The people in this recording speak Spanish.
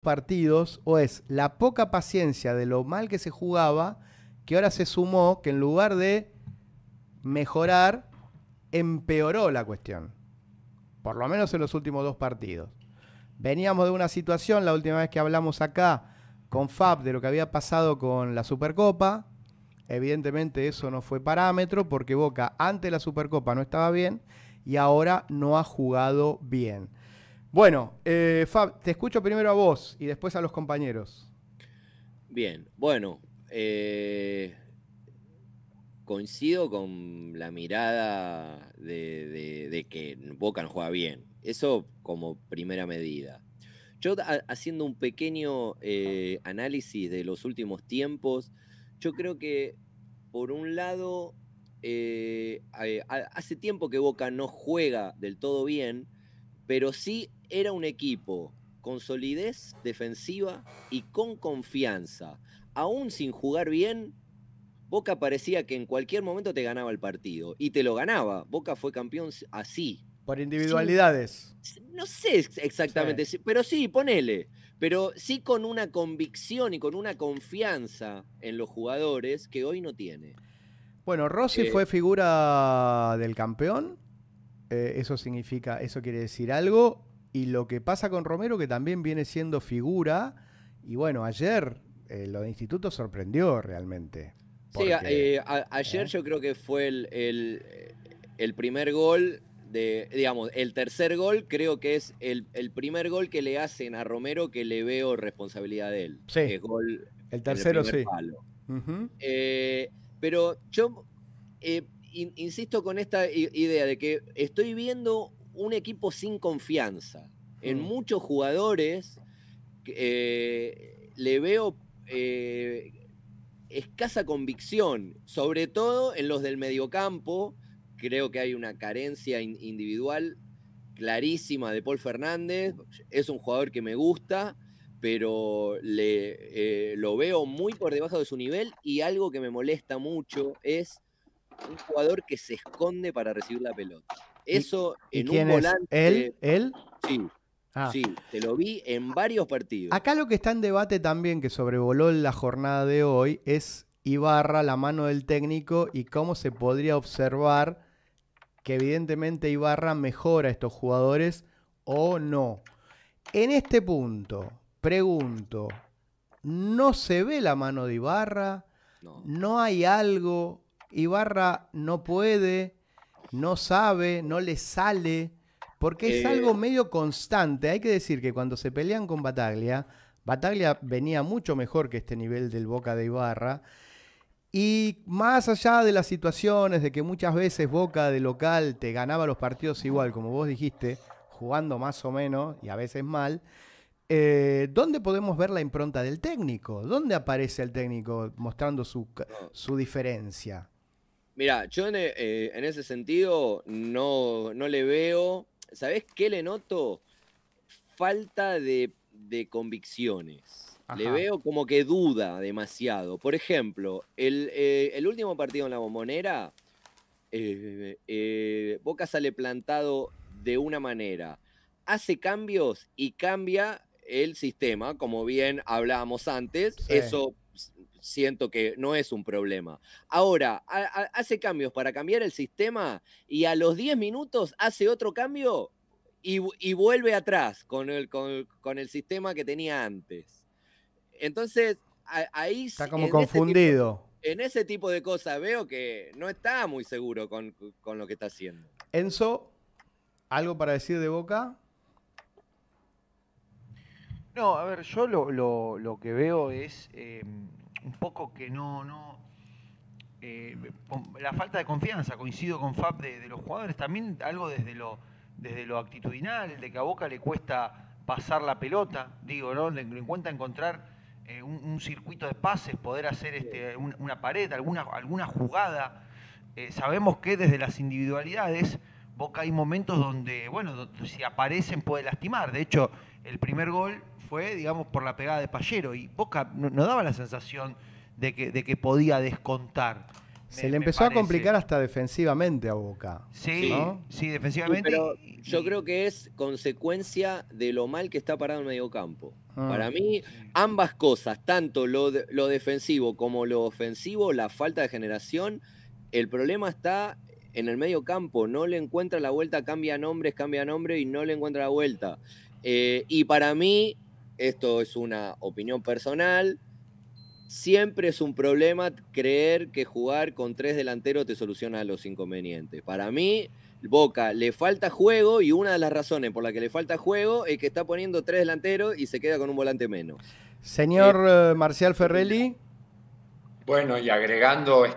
partidos o es la poca paciencia de lo mal que se jugaba que ahora se sumó que en lugar de mejorar empeoró la cuestión. Por lo menos en los últimos dos partidos. Veníamos de una situación, la última vez que hablamos acá con Fab de lo que había pasado con la Supercopa. Evidentemente eso no fue parámetro porque Boca ante la Supercopa no estaba bien y ahora no ha jugado bien. Bueno, eh, Fab, te escucho primero a vos y después a los compañeros. Bien, bueno, eh, coincido con la mirada de, que Boca no juega bien. Eso como primera medida. Yo haciendo un pequeño eh, análisis de los últimos tiempos, yo creo que por un lado, hace tiempo que Boca no juega del todo bien, pero sí era un equipo con solidez defensiva y con confianza. Aún sin jugar bien, Boca parecía que en cualquier momento te ganaba el partido y te lo ganaba. Boca fue campeón así. Por individualidades. no sé exactamente, pero sí, ponele. Pero sí con una convicción y con una confianza en los jugadores que hoy no tiene. Bueno, Rossi eh, fue figura del campeón eh, eso significa, eso quiere decir algo. Y lo que pasa con Romero, que también viene siendo figura, y bueno, ayer eh, lo de Instituto sorprendió realmente. sí, eh, ayer yo creo que fue el, primer gol, de, digamos, el tercer gol creo que es el, primer gol que le hacen a Romero que le veo responsabilidad de él. Sí. El, tercero, sí. pero yo insisto con esta idea de que estoy viendo un equipo sin confianza. En mm. muchos jugadores eh, le veo eh, escasa convicción, sobre todo en los del mediocampo. Creo que hay una carencia individual clarísima de Paul Fernández. Es un jugador que me gusta, pero le, eh, lo veo muy por debajo de su nivel y algo que me molesta mucho es un jugador que se esconde para recibir la pelota. Eso en un Es? ¿Él? ¿Él? Sí. Ah. Sí, te lo vi en varios partidos. Acá lo que está en debate también, que sobrevoló la jornada de hoy, es Ibarra, la mano del técnico y cómo se podría observar que evidentemente Ibarra mejora a estos jugadores o no. En este punto, pregunto, ¿no se ve la mano de Ibarra? ¿No hay algo Ibarra no puede, no sabe, no le sale, porque es eh. algo medio constante. Hay que decir que cuando se pelean con Bataglia, Bataglia venía mucho mejor que este nivel del Boca de Ibarra. Y más allá de las situaciones de que muchas veces Boca de local te ganaba los partidos igual, como vos dijiste, jugando más o menos y a veces mal, eh, ¿dónde podemos ver la impronta del técnico? ¿Dónde aparece el técnico mostrando su, su diferencia? Mira, yo eh, eh, en, ese sentido no, le veo. ¿Sabés qué le noto? Falta de, convicciones. Le veo como que duda demasiado. Por ejemplo, el, eh, último partido en la bombonera, Boca sale plantado de una manera. Hace cambios y cambia el sistema, como bien hablábamos antes. Eso siento que no es un problema. Ahora, hace cambios para cambiar el sistema y a los 10 minutos hace otro cambio y, vuelve atrás con el, con, el sistema que tenía antes. Entonces, ahí... Está como confundido. en ese tipo de cosas veo que no está muy seguro con, lo que está haciendo. Enzo, ¿algo para decir de Boca? No, a ver, yo lo, que veo es em, un poco que no, no eh, la falta de confianza, coincido con Fab de, los jugadores, también algo desde lo, desde lo actitudinal, de que a Boca le cuesta pasar la pelota, digo, ¿no? Le, le encontrar eh, un, circuito de pases, poder hacer este, una pared, alguna, jugada. Eh, sabemos que desde las individualidades, Boca hay momentos donde, bueno, si aparecen puede lastimar. De hecho, el primer gol fue, digamos, por la pegada de Pallero. Y Boca no, daba la sensación de que, podía descontar. Se le empezó a complicar hasta defensivamente a Boca. Sí, sí, defensivamente. yo creo que es consecuencia de lo mal que está parado el medio campo. Ah. Para mí, ambas cosas, tanto lo, defensivo como lo ofensivo, la falta de generación, el problema está en el medio campo. No le encuentra la vuelta, cambia nombres, cambia nombre y no le encuentra la vuelta. Eh, y para mí, esto es una opinión personal. Siempre es un problema creer que jugar con tres delanteros te soluciona los inconvenientes. Para mí, Boca le falta juego y una de las razones por la que le falta juego es que está poniendo tres delanteros y se queda con un volante menos. Señor eh, eh, Marcial Ferrelli. Bueno, y agregando